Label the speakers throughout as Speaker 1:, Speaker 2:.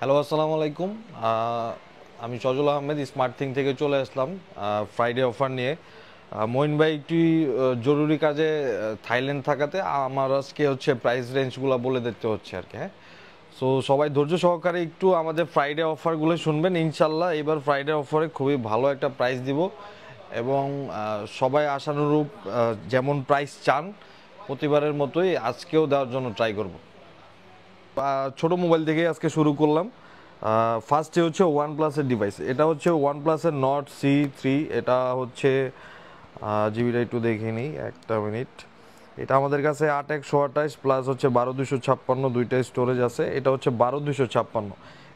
Speaker 1: hello আসসালামু আলাইকুম আমি সজল আহমেদ স্মার্ট থিং থেকে চলে আসলাম ফ্রাইডে অফার নিয়ে মইন ভাই একটি জরুরি কাজে থাইল্যান্ড থাকাতে আমার আজকে হচ্ছে প্রাইস রেঞ্জগুলো বলে দিতে হচ্ছে আর কি হ্যাঁ সো সবাই ধৈর্য সহকারে একটু আমাদের ফ্রাইডে অফারগুলো শুনবেন ইনশাল্লাহ এবার ফ্রাইডে অফারে খুবই ভালো একটা প্রাইস দিব এবং সবাই আশানুরূপ যেমন প্রাইস চান প্রতিবারের মতোই আজকেও দেওয়ার জন্য ট্রাই করবো ছোট মোবাইল থেকে আজকে শুরু করলাম ফার্স্টে হচ্ছে ওয়ান প্লাসের ডিভাইস এটা হচ্ছে ওয়ান প্লাসের নট সি থ্রি এটা হচ্ছে জিবিটা একটু দেখে নিই একটা মিনিট এটা আমাদের কাছে আট একশো আঠাশ প্লাস হচ্ছে বারো দুশো ছাপ্পান্ন দুইটা স্টোরেজ আছে এটা হচ্ছে বারো দুশো ছাপ্পান্ন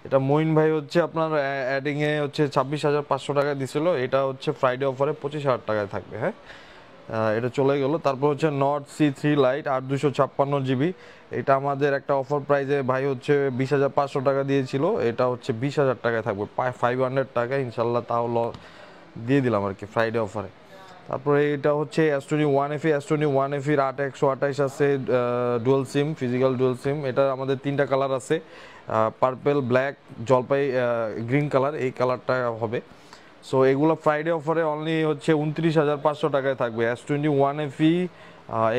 Speaker 1: এটা মইন ভাই হচ্ছে আপনার অ্যাডিংয়ে হচ্ছে ছাব্বিশ হাজার পাঁচশো টাকা দিছিল এটা হচ্ছে ফ্রাইডে অফারে পঁচিশ হাজার টাকায় থাকবে হ্যাঁ এটা চলে গেল তারপর হচ্ছে নর্থ সি থ্রি লাইট আট দুশো ছাপ্পান্ন জিবি এটা আমাদের একটা অফার প্রাইজে ভাই হচ্ছে বিশ হাজার পাঁচশো টাকা দিয়েছিল এটা হচ্ছে বিশ হাজার টাকায় থাকবে ফাইভ হান্ড্রেড টাকা ইনশাল্লাহ তাও ল দিয়ে দিলাম আর কি ফ্রাইডে অফারে তারপরে এটা হচ্ছে অ্যাস্টোনি ওয়ান এফি অ্যাস্টোনি ওয়ান এফির আট একশো আঠাইশ আছে dual SIM physical dual SIM এটা আমাদের তিনটা কালার আছে পার্পেল ব্ল্যাক জলপাই গ্রিন কালার এই কালারটা হবে সো এগুলো ফ্রাইডে অফারে অনলি হচ্ছে উনত্রিশ হাজার পাঁচশো টাকায় থাকবে S twenty one FE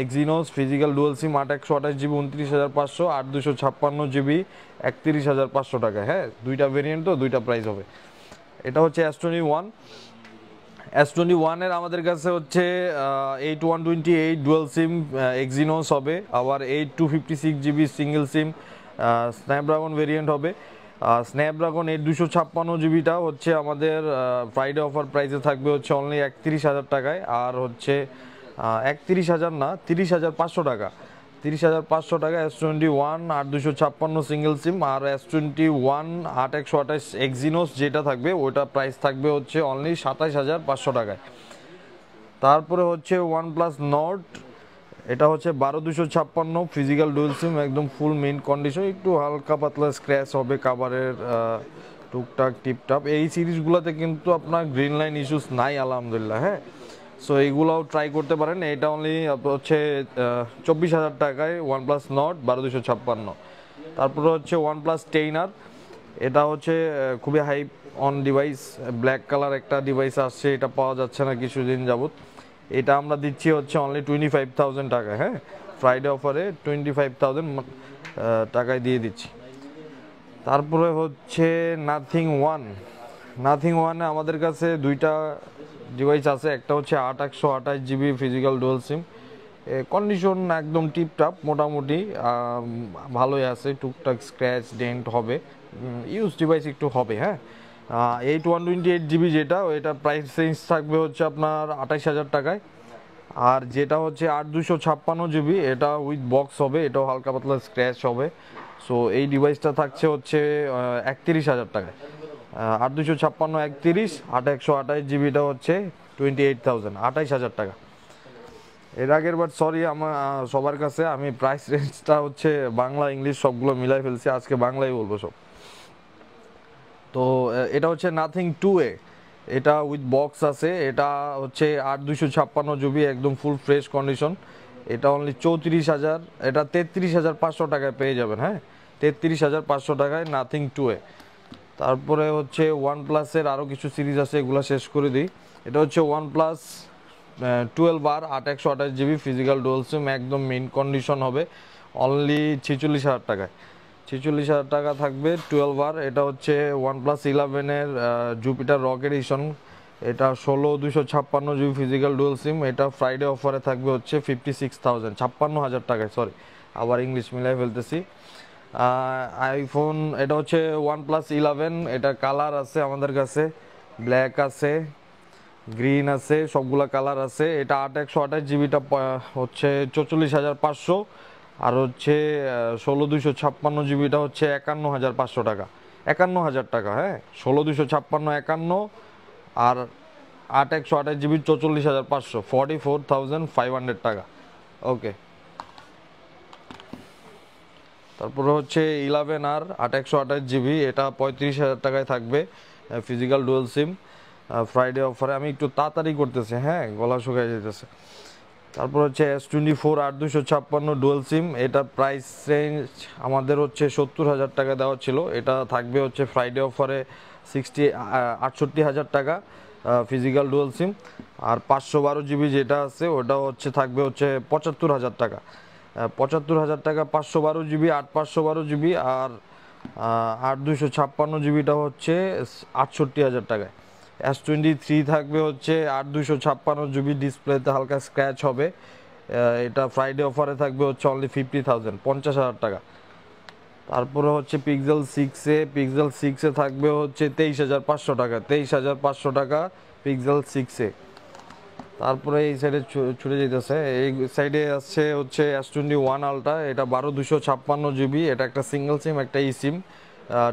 Speaker 1: Exynos physical dual SIM আট একশো আঠাশ জিবি উনত্রিশ হাজার পাঁচশো আট দুশো ছাপ্পান্ন জিবি একত্রিশ হাজার পাঁচশো টাকায় হ্যাঁ দুইটা ভেরিয়েন্ট তো দুইটা প্রাইস হবে এটা হচ্ছে S twenty one S twenty ওয়ানের আমাদের কাছে হচ্ছে eight one twenty eight dual SIM Exynos হবে আবার eight two fifty six GB single SIM Snapdragon variant হবে স্ন্যাপড্রাগন এর দুশো ছাপ্পান্ন জিবিটা হচ্ছে আমাদের ফ্রাইডে অফার প্রাইসে থাকবে হচ্ছে অনলি একত্রিশ হাজার টাকায় আর হচ্ছে একত্রিশ হাজার না তিরিশ হাজার পাঁচশো টাকা তিরিশ হাজার পাঁচশো টাকা এস টোয়েন্টি ওয়ান আট দুশো ছাপ্পান্ন সিঙ্গেল সিম আর এস টোয়েন্টি ওয়ান আট একশো আঠাশ এক্সিনোস যেটা থাকবে ওটা প্রাইস থাকবে হচ্ছে অনলি সাতাশ হাজার পাঁচশো টাকায় তারপরে হচ্ছে ওয়ান প্লাস নট এটা হচ্ছে বারো দুশো ছাপ্পান্ন ফিজিক্যাল ডুয়েল সিম একদম ফুল মেন কন্ডিশন একটু হালকা পাতলা স্ক্র্যাচ হবে কাভারের টুকটাক টিপটাপ এই সিরিজগুলোতে কিন্তু আপনার গ্রিন লাইন ইস্যুস নাই আলহামদুলিল্লাহ হ্যাঁ সো এইগুলাও ট্রাই করতে পারেন এটা অনলি হচ্ছে চব্বিশ হাজার টাকায় ওয়ান প্লাস নট বারো দুশো ছাপ্পান্ন তারপরে হচ্ছে ওয়ান প্লাস টেইনার এটা হচ্ছে খুবই high end device black colour একটা ডিভাইস আসছে এটা পাওয়া যাচ্ছে না কিছুদিন যাবত এটা আমরা দিচ্ছি হচ্ছে অনলি টোয়েন্টি ফাইভ থাউজেন্ড টাকা হ্যাঁ ফ্রাইডে অফারে টোয়েন্টি ফাইভ থাউজেন্ড টাকায় দিয়ে দিচ্ছি তারপরে হচ্ছে নাথিং ওয়ান নাথিং ওয়ানে আমাদের কাছে দুইটা ডিভাইস আছে একটা হচ্ছে আট একশো আঠাশ GB physical dual SIM condition একদম টিপটাপ মোটামুটি ভালোই আছে টুকটাক স্ক্র্যাচ ডেন্ট হবে ইউজ ডিভাইস একটু হবে হ্যাঁ eight one twenty eight GB যেটা এটা প্রাইস রেঞ্জ থাকবে হচ্ছে আপনার আঠাইশ হাজার টাকায় আর যেটা হচ্ছে আট দুশো ছাপ্পান্ন জিবি এটা উইথ বক্স হবে এটাও হালকা পাতলা স্ক্র্যাচ হবে সো এই ডিভাইসটা থাকছে হচ্ছে একত্রিশ হাজার টাকায় আট দুশো ছাপ্পান্ন একত্রিশ আট একশো আঠাশ জিবিটা হচ্ছে টোয়েন্টি এইট থাউজেন্ড আঠাশ হাজার টাকা এর আগের বার সরি আমার সবার কাছে আমি প্রাইস রেঞ্জটা হচ্ছে বাংলা ইংলিশ সবগুলো মিলাই ফেলছি আজকে বাংলাই বলবো সব তো এটা হচ্ছে নাথিং টু এ এটা উইথ বক্স আছে এটা হচ্ছে আট দুশো ছাপ্পান্ন জিবি একদম ফুল ফ্রেশ কন্ডিশন এটা অনলি চৌত্রিশ হাজার এটা তেত্রিশ হাজার পাঁচশো টাকায় পেয়ে যাবেন হ্যাঁ তেত্রিশ হাজার পাঁচশো টাকায় নাথিং টু এ তারপরে হচ্ছে ওয়ান প্লাসের আরও কিছু সিরিজ আছে এগুলো শেষ করে দিই এটা হচ্ছে ওয়ান প্লাস টুয়েলভ আর আট একশো আঠাশ জিবি ফিজিক্যাল ডোলসিম একদম মেন কন্ডিশন হবে অনলি ছেচল্লিশ হাজার টাকায় ছেচল্লিশ হাজার টাকা থাকবে টুয়েলভ আর এটা হচ্ছে ওয়ান প্লাস ইলেভেনের জুপিটার রক এডিশন এটা ষোলো দুশো ছাপ্পান্ন জিবি ফিজিক্যাল ডুয়েল সিম এটা ফ্রাইডে অফারে থাকবে হচ্ছে ফিফটি সিক্স থাউজেন্ড ছাপ্পান্ন হাজার টাকায় সরি আবার ইংলিশ মিলাই ফেলতেছি আইফোন এটা হচ্ছে ওয়ান প্লাস ইলেভেন এটা কালার আছে আমাদের কাছে ব্ল্যাক আছে গ্রিন আছে সবগুলা কালার আছে এটা আট একশো আঠাশ জিবিটা হচ্ছে চৌচল্লিশ হাজার পাঁচশো আর হচ্ছে ষোলো দুশো ছাপ্পান্ন জিবিটা হচ্ছে একান্ন হাজার পাঁচশো টাকা একান্ন হাজার টাকা হ্যাঁ ষোলো দুশো ছাপ্পান্ন একান্ন আর আট একশো আঠাশ জিবি চৌচল্লিশ হাজার পাঁচশো forty four thousand five hundred টাকা ওকে তারপরে হচ্ছে ইলেভেন আর আট একশো আঠাশ জিবি এটা পঁয়ত্রিশ হাজার টাকায় থাকবে ফিজিক্যাল ডুয়েল সিম ফ্রাইডে অফারে আমি একটু তাড়াতাড়ি করতেছি হ্যাঁ গলা শুকায় যেতেছে তারপর হচ্ছে এস টোয়েন্টি ফোর আট দুশো ছাপ্পান্ন ডুয়েল সিম এটা প্রাইস রেঞ্জ আমাদের হচ্ছে সত্তর হাজার টাকা দেওয়া ছিল এটা থাকবে হচ্ছে ফ্রাইডে অফারে সিক্সটি আটষট্টি হাজার টাকা ফিজিক্যাল ডুয়েল সিম আর পাঁচশো বারো জিবি যেটা আছে ওটা হচ্ছে থাকবে হচ্ছে পঁচাত্তর হাজার টাকা পঁচাত্তর হাজার টাকা পাঁচশো বারো জিবি আট পাঁচশো বারো জিবি আর আট দুশো ছাপ্পান্ন জিবিটা হচ্ছে আটষট্টি হাজার টাকায় এস টোয়েন্টি থ্রি থাকবে হচ্ছে আট দুশো ছাপ্পান্ন জিবি ডিসপ্লেতে হালকা স্ক্র্যাচ হবে এটা ফ্রাইডে অফারে থাকবে হচ্ছে অনলি ফিফটি থাউজেন্ড পঞ্চাশ হাজার টাকা তারপরে হচ্ছে পিক্সেল সিক্সে পিক্সেল সিক্সে থাকবে হচ্ছে তেইশ হাজার পাঁচশো টাকা তেইশ হাজার পাঁচশো টাকা পিক্সেল সিক্সে তারপরে এই সাইডে ছুটে যেতেছে এই সাইডে আসছে হচ্ছে এস টোয়েন্টি ওয়ান আলটা এটা বারো দুশো ছাপ্পান্ন জিবি এটা একটা সিঙ্গেল সিম একটা ই সিম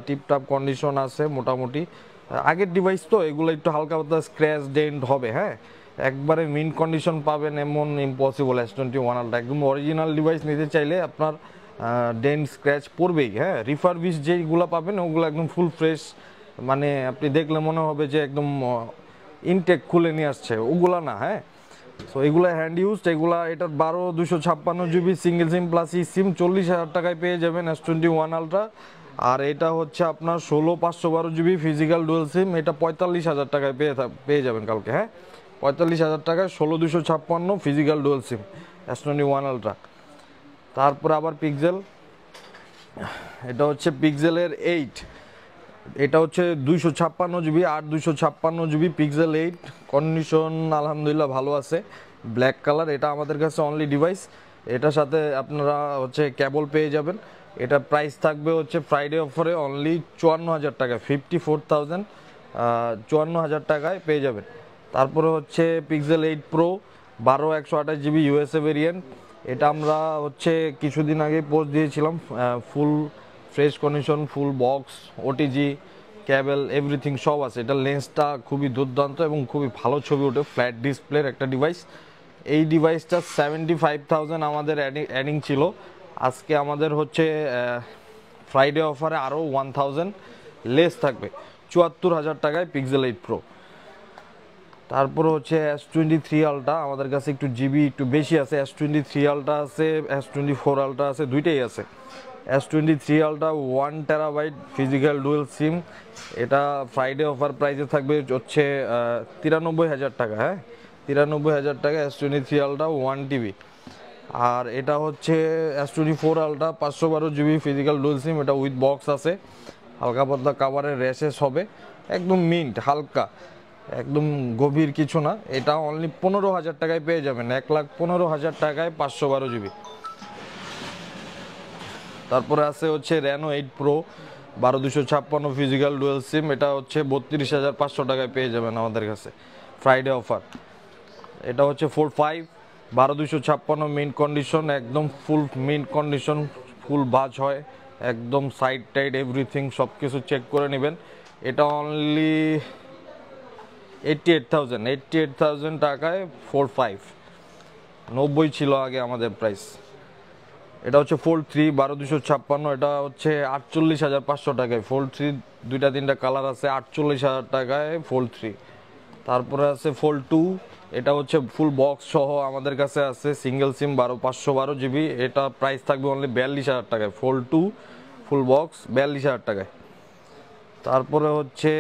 Speaker 1: টিপটাপ কন্ডিশন আছে মোটামুটি আগের ডিভাইস তো এগুলো একটু হালকা পাতলা স্ক্র্যাচ ডেন্ট হবে হ্যাঁ একবারে মিন কন্ডিশন পাবেন এমন ইম্পসিবল এস টোয়েন্টি ওয়ান আলটা একদম অরিজিনাল ডিভাইস নিতে চাইলে আপনার ডেন্ট স্ক্র্যাচ পড়বেই হ্যাঁ রিফার বিস যেইগুলো পাবেন ওগুলো একদম ফুল ফ্রেশ মানে আপনি দেখলে মনে হবে যে একদম ইনটেক খুলে নিয়ে আসছে ওগুলা না হ্যাঁ সো এগুলো হ্যান্ড ইউজড এগুলো এটার বারো দুশো ছাপ্পান্ন GB single SIM plus eSIM চল্লিশ হাজার টাকায় পেয়ে যাবেন এস টোয়েন্টি ওয়ান আলট্রা আর এটা হচ্ছে আপনার ষোলো পাঁচশো বারো জিবি ফিজিক্যাল ডুয়েল সিম এটা পঁয়তাল্লিশ হাজার টাকায় পেয়ে পেয়ে যাবেন কালকে হ্যাঁ পঁয়তাল্লিশ হাজার টাকায় ষোলো দুশো ছাপ্পান্ন ফিজিক্যাল ডুয়েল সিম অ্যাসনোনি ওয়ান আলট্রা তারপর আবার পিকজেল এটা হচ্ছে পিকজেলের এইট এটা হচ্ছে দুইশো ছাপ্পান্ন জিবি আট দুইশো ছাপ্পান্ন জিবি পিক্সেল এইট কন্ডিশন আলহামদুলিল্লাহ ভালো আছে ব্ল্যাক কালার এটা আমাদের কাছে অনলি ডিভাইস এটার সাথে আপনারা হচ্ছে কেবল পেয়ে যাবেন এটা প্রাইস থাকবে হচ্ছে ফ্রাইডে অফারে অনলি চুয়ান্ন হাজার টাকায় ফিফটি ফোর থাউজেন্ড চুয়ান্ন হাজার টাকায় পেয়ে যাবেন তারপরে হচ্ছে পিক্সেল এইট প্রো বারো একশো আঠাশ জিবি ইউএসএ ভেরিয়েন্ট এটা আমরা হচ্ছে কিছুদিন আগে পোস্ট দিয়েছিলাম full fresh condition full box OTG cable everything সব আছে এটা লেন্সটা খুবই দুর্দান্ত এবং খুবই ভালো ছবি ওঠে ফ্ল্যাট ডিসপ্লের একটা ডিভাইস এই ডিভাইসটা সেভেন্টি ফাইভ থাউজেন্ড আমাদের অ্যাডিং ছিল আজকে আমাদের হচ্ছে ফ্রাইডে অফারে আরও ওয়ান থাউজেন্ড লেস থাকবে চুয়াত্তর হাজার টাকায় পিক্সেল এইট প্রো তারপর হচ্ছে এস টোয়েন্টি থ্রি আলটা আমাদের কাছে একটু জিবি একটু বেশি আছে এস টোয়েন্টি থ্রি আলটা আছে এস টোয়েন্টি ফোর আলটা আছে দুইটাই আছে S twenty three ultra one terabyte physical dual SIM এটা ফ্রাইডে অফার প্রাইসে থাকবে হচ্ছে তিরানব্বই হাজার টাকা হ্যাঁ তিরানব্বই হাজার টাকা S twenty three ultra one TB আর এটা হচ্ছে এস টোয়েন্টি ফোর আলটা পাঁচশো বারো জিবি ফিজিক্যাল ডুয়েল সিম এটা উইথ বক্স আছে হালকা পাতলা কাভারের র্যাশেস হবে একদম মিন্ট হালকা একদম গভীর কিছু না এটা অনলি পনেরো হাজার টাকায় পেয়ে যাবেন এক লাখ পনেরো হাজার টাকায় পাঁচশো বারো জিবি তারপরে আছে হচ্ছে র্যানো এইট প্রো বারো দুশো ছাপ্পান্ন ফিজিক্যাল ডুয়েল সিম এটা হচ্ছে বত্রিশ হাজার পাঁচশো টাকায় পেয়ে যাবেন আমাদের কাছে ফ্রাইডে অফার এটা হচ্ছে ফোর ফাইভ বারো দুশো ছাপ্পান্ন মিন কন্ডিশন একদম ফুল মিন কন্ডিশন ফুল বাজ হয় একদম সাইড টাইড এভরিথিং সব কিছু চেক করে নেবেন এটা only eighty eight thousand eighty eight thousand টাকায় ফোর ফাইভ নব্বই ছিল আগে আমাদের প্রাইস এটা হচ্ছে ফোল্ড থ্রি বারো দুশো ছাপ্পান্ন এটা হচ্ছে আটচল্লিশ হাজার পাঁচশো টাকায় ফোল্ড থ্রি দুইটা তিনটা কালার আছে আটচল্লিশ হাজার টাকায় ফোল্ড থ্রি তারপরে আছে ফোল্ড টু এটা হচ্ছে ফুল বক্স সহ আমাদের কাছে আছে সিঙ্গেল সিম বারো পাঁচশো বারো জিবি এটা প্রাইস থাকবে অনলি বিয়াল্লিশ হাজার টাকায় ফোর টু ফুল বক্স বিয়াল্লিশ হাজার টাকায় তারপরে হচ্ছে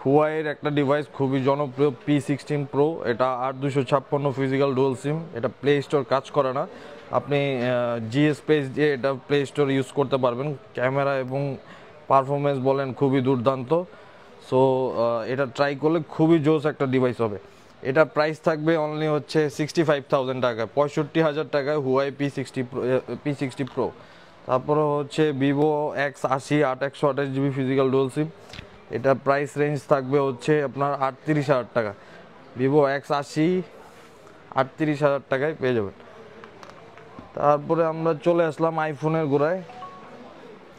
Speaker 1: হুয়াইয়ের একটা ডিভাইস খুবই জনপ্রিয় পি সিক্সটিন প্রো এটা আট দুশো ছাপ্পান্ন ফিজিক্যাল ডুয়েল সিম এটা প্লে স্টোর কাজ করে না আপনি জিএস পেজ দিয়ে এটা প্লে স্টোর ইউজ করতে পারবেন ক্যামেরা এবং পারফরমেন্স বলেন খুবই দুর্দান্ত সো এটা ট্রাই করলে খুবই জোস একটা ডিভাইস হবে এটা প্রাইস থাকবে অনলি হচ্ছে সিক্সটি ফাইভ থাউজেন্ড টাকা পঁয়ষট্টি হাজার টাকায় Huawei P sixty P sixty pro তারপরে হচ্ছে ভিভো এক্স আশি আট একশো আঠাশ জিবি ফিজিক্যাল ডুয়েল সিম এটার প্রাইস রেঞ্জ থাকবে হচ্ছে আপনার আটত্রিশ হাজার টাকা ভিভো এক্স আশি আটত্রিশ হাজার টাকায় পেয়ে যাবেন তারপরে আমরা চলে আসলাম আইফোনের গোড়ায়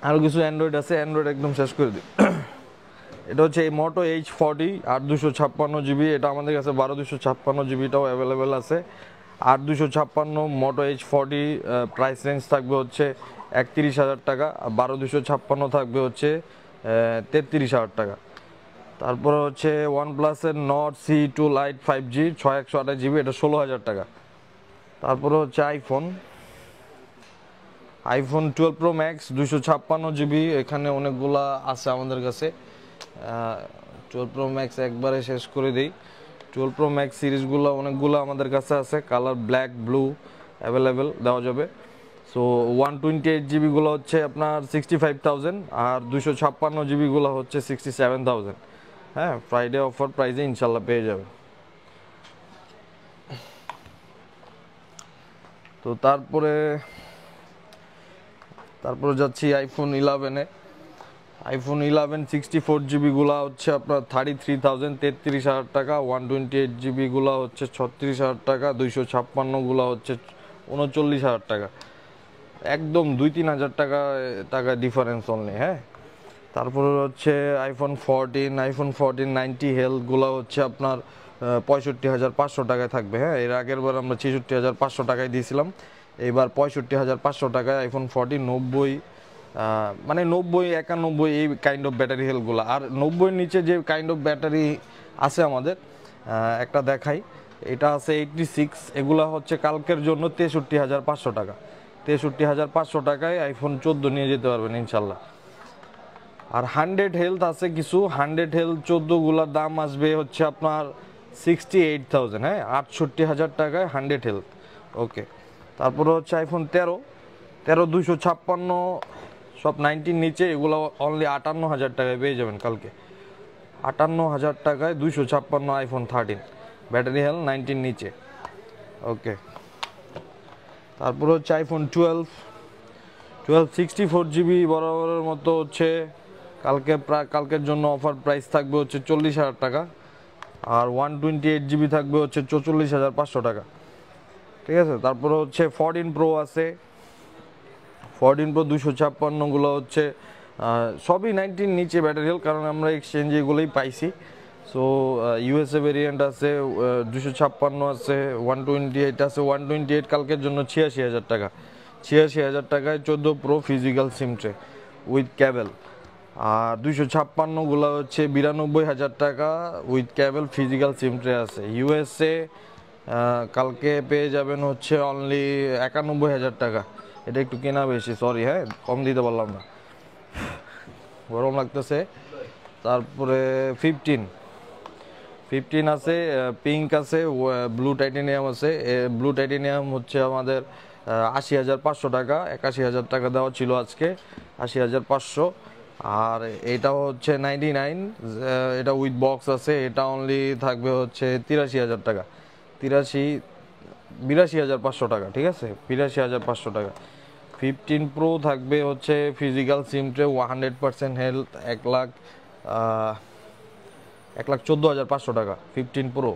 Speaker 1: আরও কিছু অ্যান্ড্রয়েড আছে অ্যান্ড্রয়েড একদম শেষ করে দিই এটা হচ্ছে এই মোটো এইচ ফর্টি আট দুশো ছাপ্পান্ন জিবি এটা আমাদের কাছে বারো দুশো ছাপ্পান্ন জিবিটাও অ্যাভেলেবেল আছে আট দুশো ছাপ্পান্ন Moto H forty price range থাকবে হচ্ছে একত্রিশ হাজার টাকা আর বারো দুশো ছাপ্পান্ন থাকবে হচ্ছে তেত্রিশ হাজার টাকা তারপরে হচ্ছে ওয়ান প্লাসের Nord C two lite five G ছয় একশো আঠাশ জিবি এটা ষোলো হাজার টাকা তারপরে হচ্ছে iPhone iPhone twelve pro max দুশো ছাপ্পান্ন জিবি এখানে অনেকগুলা আছে আমাদের কাছে টুয়েলভ প্রো ম্যাক্স একবারে শেষ করে দিই টুয়েলভ প্রো ম্যাক্স সিরিজগুলো অনেকগুলো আমাদের কাছে আছে কালার ব্ল্যাক ব্লু অ্যাভেলেবেল দেওয়া যাবে সো ওয়ান টোয়েন্টি এইট জিবিগুলো হচ্ছে আপনার সিক্সটি ফাইভ থাউজেন্ড আর দুশো ছাপ্পান্ন জিবিগুলো হচ্ছে সিক্সটি সেভেন থাউজেন্ড হ্যাঁ ফ্রাইডে অফার প্রাইজে ইনশাল্লাহ পেয়ে যাবে তো তারপরে তারপরে যাচ্ছি আইফোন ইলেভেনে আইফোন ইলেভেন সিক্সটি ফোর জিবিগুলা হচ্ছে আপনার থার্টি থ্রি থাউজেন্ড তেত্রিশ হাজার টাকা ওয়ান টোয়েন্টি এইট জিবিগুলা হচ্ছে ছত্রিশ হাজার টাকা দুইশো ছাপ্পান্নগুলা হচ্ছে উনচল্লিশ হাজার টাকা একদম দুই তিন হাজার টাকা টাকা ডিফারেন্স অনলি হ্যাঁ তারপরে হচ্ছে iPhone fourteen iPhone fourteen ninety হেলথগুলা হচ্ছে আপনার পঁয়ষট্টি হাজার পাঁচশো টাকায় থাকবে হ্যাঁ এর আগের বার আমরা ছেষট্টি হাজার পাঁচশো টাকায় দিয়েছিলাম এবার পঁয়ষট্টি হাজার পাঁচশো টাকায় আইফোন ফোরটিন নব্বই মানে নব্বই একানব্বই এই কাইন্ড অফ ব্যাটারি হেলগুলো আর নব্বইয়ের নিচে যে কাইন্ড অফ ব্যাটারি আছে আমাদের একটা দেখাই এটা আছে এইটটি সিক্স এগুলো হচ্ছে কালকের জন্য তেষট্টি হাজার পাঁচশো টাকা তেষট্টি হাজার পাঁচশো টাকায় আইফোন চোদ্দো নিয়ে যেতে পারবেন ইনশাল্লাহ আর হান্ড্রেড হেলথ আছে কিছু হান্ড্রেড হেলথ চোদ্দোগুলোর দাম আসবে হচ্ছে আপনার সিক্সটি এইট থাউজেন্ড হ্যাঁ আটষট্টি হাজার টাকায় হান্ড্রেড হেলথ ওকে তারপরে হচ্ছে আইফোন তেরো তেরো দুশো ছাপ্পান্ন সব নাইনটির নিচে এগুলো অনলি আটান্ন হাজার টাকায় পেয়ে যাবেন কালকে আটান্ন হাজার টাকায় দুশো ছাপ্পান্ন আইফোন থার্টিন ব্যাটারি হেল নাইনটির নিচে ওকে তারপর হচ্ছে iPhone twelve twelve sixty four GB বরাবরের মতো হচ্ছে কালকে কালকের জন্য অফার প্রাইস থাকবে হচ্ছে চল্লিশ হাজার টাকা আর ওয়ান টোয়েন্টি এইট জিবি থাকবে হচ্ছে চৌচল্লিশ হাজার পাঁচশো টাকা ঠিক আছে তারপরে হচ্ছে ফরটিন প্রো আছে ফরটিন প্রো দুশো ছাপ্পান্নগুলো হচ্ছে সবই নাইনটিন নিচে ব্যাটারিয়াল কারণ আমরা এক্সচেঞ্জ এগুলোই পাইছি সো ইউএসএ ভেরিয়েন্ট আছে দুশো ছাপ্পান্ন আছে ওয়ান টোয়েন্টি এইট আছে ওয়ান টোয়েন্টি এইট কালকের জন্য ছিয়াশি হাজার টাকা ছিয়াশি হাজার টাকায় চোদ্দো pro physical SIM tray with cable আর দুশো ছাপ্পান্নগুলো হচ্ছে বিরানব্বই হাজার টাকা with cable physical SIM tray আছে ইউএসএ কালকে পেয়ে যাবেন হচ্ছে অনলি একানব্বই হাজার টাকা এটা একটু কেনা বেশি সরি হ্যাঁ কম দিতে পারলাম না গরম লাগতেছে তারপরে ফিফটিন ফিফটিন আছে পিঙ্ক আছে ব্লু টাইটেনিয়াম আছে ব্লু টাইটেনিয়াম হচ্ছে আমাদের আশি হাজার পাঁচশো টাকা একাশি হাজার টাকা দেওয়া ছিল আজকে আশি হাজার পাঁচশো আর এটা হচ্ছে নাইনটি নাইন এটা উইথ বক্স আছে এটা অনলি থাকবে হচ্ছে তিরাশি হাজার টাকা তিরাশি বিরাশি হাজার পাঁচশো টাকা ঠিক আছে বিরাশি হাজার পাঁচশো টাকা ফিফটিন প্রো থাকবে হচ্ছে ফিজিক্যাল সিমটে ওয়ান হান্ড্রেড পার্সেন্ট হেলথ এক লাখ এক লাখ চোদ্দো হাজার পাঁচশো টাকা ফিফটিন প্রো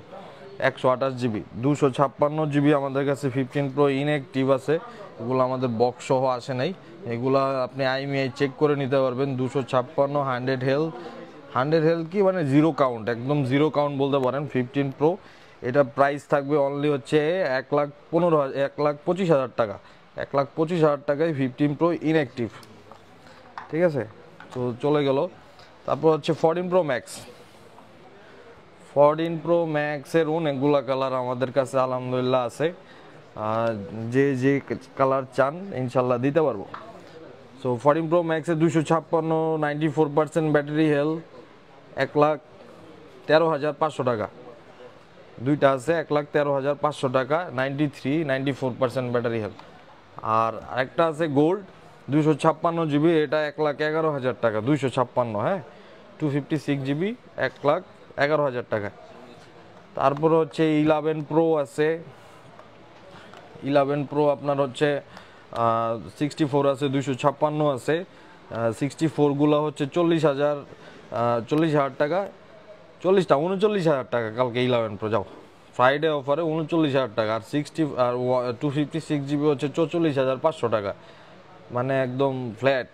Speaker 1: একশো আঠাশ জিবি দুশো ছাপ্পান্ন জিবি আমাদের কাছে ফিফটিন প্রো ইনএক্টিভ আছে এগুলো আমাদের বক্সসহ আসে নাই এগুলো আপনি আইমিআই চেক e করে নিতে পারবেন দুশো ছাপ্পান্ন হান্ড্রেড হেলথ হান্ড্রেড হেলথ কি মানে জিরো কাউন্ট একদম জিরো কাউন্ট বলতে পারেন ফিফটিন প্রো এটা প্রাইস থাকবে অনলি হচ্ছে এক লাখ পনেরো হাজার এক লাখ পঁচিশ হাজার টাকা এক লাখ পঁচিশ হাজার টাকায় ফিফটিন প্রো ইনঅ্যাক্টিভ ঠিক আছে তো চলে গেল তারপর হচ্ছে fourteen pro max fourteen pro ম্যাক্সের অনেকগুলো কালার আমাদের কাছে আলহামদুলিল্লাহ আছে যে যে কালার চান ইনশাল্লাহ দিতে পারবো সো ফরটিন প্রো ম্যাক্সে দুশো ছাপ্পান্ন ninety four percent battery health এক লাখ তেরো হাজার পাঁচশো টাকা দুইটা আছে এক লাখ তেরো হাজার পাঁচশো টাকা ninety three ninety four percent battery health আর একটা আছে গোল্ড দুশো ছাপ্পান্ন জিবি এটা এক লাখ এগারো হাজার টাকা দুইশো ছাপ্পান্ন হ্যাঁ টু ফিফটি সিক্স জিবি এক লাখ এগারো হাজার টাকা তারপর হচ্ছে ইলেভেন প্রো আছে ইলেভেন প্রো আপনার হচ্ছে সিক্সটি ফোর আছে দুশো ছাপ্পান্ন আছে সিক্সটি ফোরগুলো হচ্ছে চল্লিশ হাজার চল্লিশ হাজার টাকা চল্লিশটা উনচল্লিশ হাজার টাকা কালকে ইলেভেন প্রো যাও ফ্রাইডে অফারে উনচল্লিশ হাজার টাকা আর সিক্সটি আর টু ফিফটি সিক্স জিবি হচ্ছে চৌচল্লিশ হাজার পাঁচশো টাকা মানে একদম ফ্ল্যাট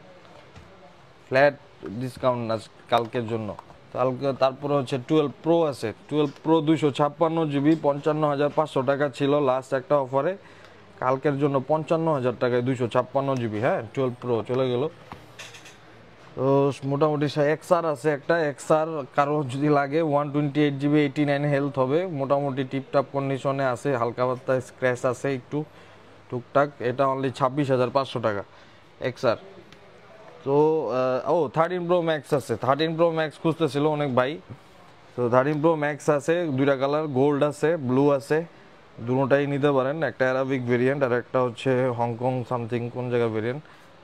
Speaker 1: ফ্ল্যাট ডিসকাউন্ট আজ কালকের জন্য কালকে তারপরে হচ্ছে টুয়েলভ প্রো আছে টুয়েলভ প্রো দুইশো ছাপ্পান্ন জিবি পঞ্চান্ন হাজার পাঁচশো টাকা ছিল লাস্ট একটা অফারে কালকের জন্য পঞ্চান্ন হাজার টাকায় দুশো ছাপ্পান্ন জিবি হ্যাঁ টুয়েলভ প্রো চলে গেলো তো মোটামুটি আর আছে একটা এক্স আর কারো যদি লাগে one twenty eight GB eighty nine health হবে মোটামুটি টিপটাপ কন্ডিশনে আছে হালকা পাতলা স্ক্র্যাচ আছে একটু টুকটাক এটা অনলি ছাব্বিশ হাজার পাঁচশো টাকা এক্স আর তো ও থার্টিন প্রো ম্যাক্স আছে থার্টিন প্রো ম্যাক্স খুঁজতেছিল অনেক ভাই তো থার্টিন প্রো ম্যাক্স আছে দুইটা কালার গোল্ড আছে ব্লু আছে দুটাই নিতে পারেন একটা অ্যারাবিক ভেরিয়েন্ট আর একটা হচ্ছে হংকং সামথিং কোন জায়গায় ভেরিয়েন্ট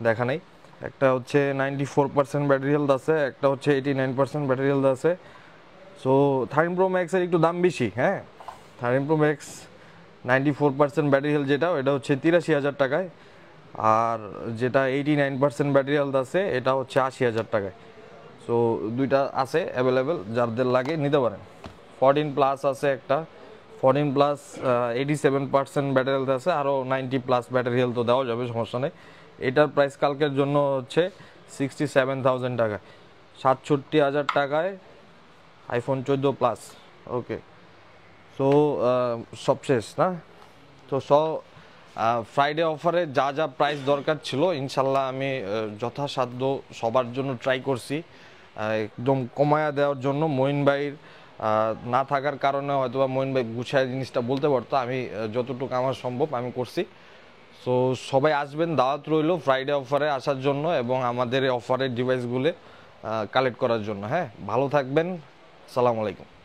Speaker 1: দেখা নেই একটা হচ্ছে ninety four percent battery health আছে একটা হচ্ছে eighty nine percent battery health আছে সো থার্টিন প্রো ম্যাক্সের একটু দাম বেশি হ্যাঁ thirteen pro max ninety four percent battery health যেটা এটা হচ্ছে তিরাশি হাজার টাকায় আর যেটা eighty nine percent battery health আছে এটা হচ্ছে আশি হাজার টাকায় সো দুইটা আছে অ্যাভেলেবেল যাদের লাগে নিতে পারেন ফরটিন প্লাস আছে একটা fourteen plus eighty seven percent battery health আছে আরও নাইনটি প্লাস ব্যাটারি হেলথও দেওয়া যাবে সমস্যা নেই এটার প্রাইস কালকের জন্য হচ্ছে সিক্সটি সেভেন থাউজেন্ড টাকা সাতষট্টি হাজার টাকায় আইফোন চোদ্দো প্লাস ওকে সো সবশেষ না তো স ফ্রাইডে অফারে যা যা প্রাইস দরকার ছিল ইনশাল্লাহ আমি যথাসাধ্য সবার জন্য ট্রাই করছি একদম কমায়া দেওয়ার জন্য মইন ভাইয়ের না থাকার কারণে হয়তো বা মইন ভাই গুছায় জিনিসটা বলতে পারতো আমি যতটুকু আমার সম্ভব আমি করছি সো সবাই আসবেন দাওয়াত রইল ফ্রাইডে অফারে আসার জন্য এবং আমাদের অফারের ডিভাইসগুলো কালেক্ট করার জন্য হ্যাঁ ভালো থাকবেন সালাম আলাইকুম